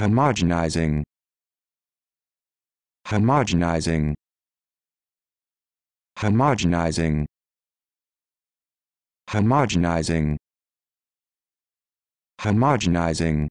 homogenizing homogenizing homogenizing homogenizing homogenizing